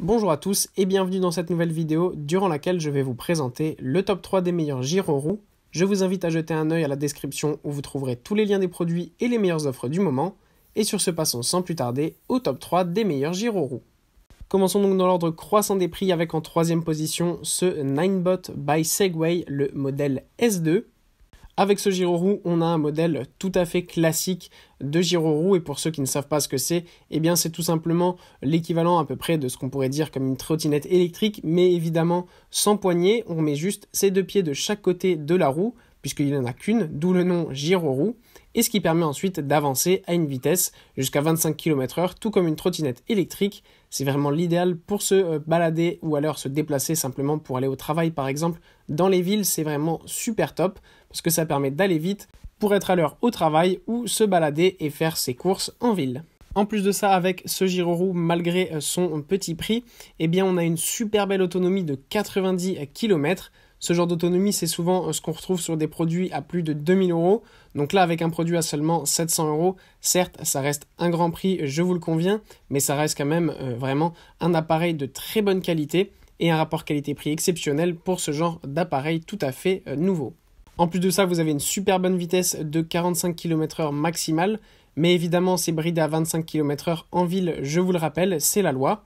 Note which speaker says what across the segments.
Speaker 1: Bonjour à tous et bienvenue dans cette nouvelle vidéo durant laquelle je vais vous présenter le top 3 des meilleurs gyro roues. Je vous invite à jeter un œil à la description où vous trouverez tous les liens des produits et les meilleures offres du moment. Et sur ce passons sans plus tarder au top 3 des meilleurs gyro roues. Commençons donc dans l'ordre croissant des prix avec en troisième position ce Ninebot by Segway, le modèle S2. Avec ce gyroroue, on a un modèle tout à fait classique de gyroroue et pour ceux qui ne savent pas ce que c'est, eh bien c'est tout simplement l'équivalent à peu près de ce qu'on pourrait dire comme une trottinette électrique, mais évidemment sans poignée, on met juste ses deux pieds de chaque côté de la roue puisqu'il n'y en a qu'une, d'où le nom gyroroue et ce qui permet ensuite d'avancer à une vitesse jusqu'à 25 km/h, tout comme une trottinette électrique. C'est vraiment l'idéal pour se euh, balader ou alors se déplacer simplement pour aller au travail par exemple. Dans les villes, c'est vraiment super top parce que ça permet d'aller vite pour être à l'heure au travail ou se balader et faire ses courses en ville. En plus de ça, avec ce Giro malgré euh, son petit prix, eh bien on a une super belle autonomie de 90 km ce genre d'autonomie, c'est souvent euh, ce qu'on retrouve sur des produits à plus de 2000 euros. Donc là, avec un produit à seulement 700 euros, certes, ça reste un grand prix, je vous le conviens, mais ça reste quand même euh, vraiment un appareil de très bonne qualité et un rapport qualité-prix exceptionnel pour ce genre d'appareil tout à fait euh, nouveau. En plus de ça, vous avez une super bonne vitesse de 45 km/h maximale, mais évidemment, c'est bridé à 25 km/h en ville, je vous le rappelle, c'est la loi.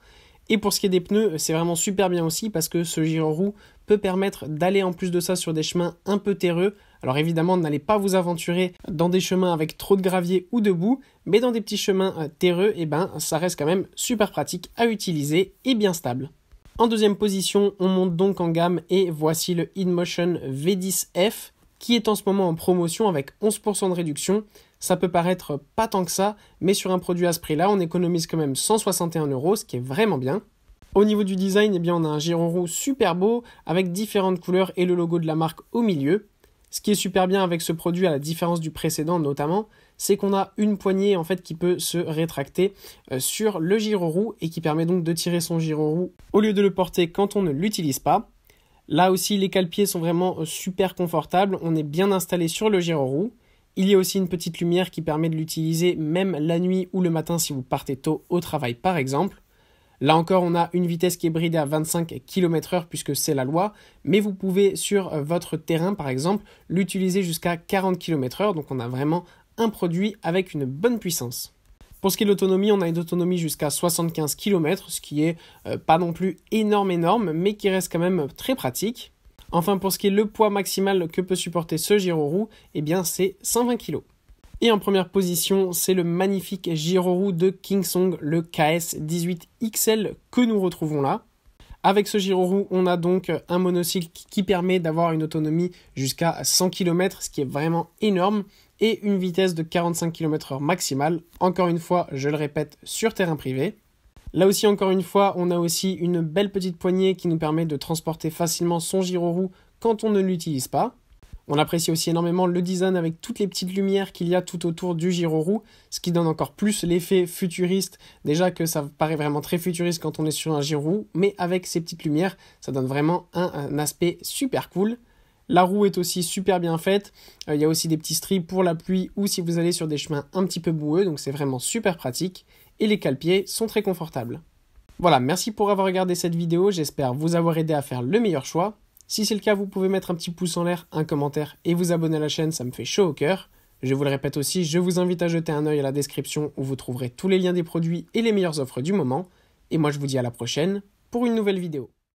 Speaker 1: Et pour ce qui est des pneus, c'est vraiment super bien aussi parce que ce giro roue peut permettre d'aller en plus de ça sur des chemins un peu terreux. Alors évidemment, n'allez pas vous aventurer dans des chemins avec trop de gravier ou de boue, mais dans des petits chemins euh, terreux, et eh ben, ça reste quand même super pratique à utiliser et bien stable. En deuxième position, on monte donc en gamme et voici le InMotion V10F qui est en ce moment en promotion avec 11% de réduction. Ça peut paraître pas tant que ça, mais sur un produit à ce prix-là, on économise quand même 161 euros, ce qui est vraiment bien. Au niveau du design, eh bien, on a un giron roux super beau avec différentes couleurs et le logo de la marque au milieu. Ce qui est super bien avec ce produit, à la différence du précédent notamment, c'est qu'on a une poignée en fait qui peut se rétracter euh, sur le giron roux et qui permet donc de tirer son giron roux au lieu de le porter quand on ne l'utilise pas. Là aussi, les cale-pieds sont vraiment euh, super confortables. On est bien installé sur le gyro-roue. Il y a aussi une petite lumière qui permet de l'utiliser même la nuit ou le matin si vous partez tôt au travail par exemple. Là encore, on a une vitesse qui est bridée à 25 km/h puisque c'est la loi, mais vous pouvez sur euh, votre terrain par exemple l'utiliser jusqu'à 40 km/h, donc on a vraiment un produit avec une bonne puissance. Pour ce qui est de l'autonomie, on a une autonomie jusqu'à 75 km, ce qui est euh, pas non plus énorme énorme, mais qui reste quand même très pratique. Enfin, pour ce qui est le poids maximal que peut supporter ce gyroroue, eh bien c'est 120 kg. Et en première position, c'est le magnifique gyroroue de Kingsong le KS18XL que nous retrouvons là. Avec ce gyroroue, on a donc un monocycle qui permet d'avoir une autonomie jusqu'à 100 km, ce qui est vraiment énorme et une vitesse de 45 km/h maximale, encore une fois, je le répète, sur terrain privé. Là aussi, encore une fois, on a aussi une belle petite poignée qui nous permet de transporter facilement son gyro quand on ne l'utilise pas. On apprécie aussi énormément le design avec toutes les petites lumières qu'il y a tout autour du gyro ce qui donne encore plus l'effet futuriste. Déjà que ça paraît vraiment très futuriste quand on est sur un gyro mais avec ces petites lumières, ça donne vraiment un aspect super cool. La roue est aussi super bien faite. Euh, il y a aussi des petits strips pour la pluie ou si vous allez sur des chemins un petit peu boueux, donc c'est vraiment super pratique. Et les calpiers sont très confortables. Voilà, merci pour avoir regardé cette vidéo, j'espère vous avoir aidé à faire le meilleur choix. Si c'est le cas, vous pouvez mettre un petit pouce en l'air, un commentaire et vous abonner à la chaîne, ça me fait chaud au cœur. Je vous le répète aussi, je vous invite à jeter un œil à la description où vous trouverez tous les liens des produits et les meilleures offres du moment. Et moi je vous dis à la prochaine pour une nouvelle vidéo.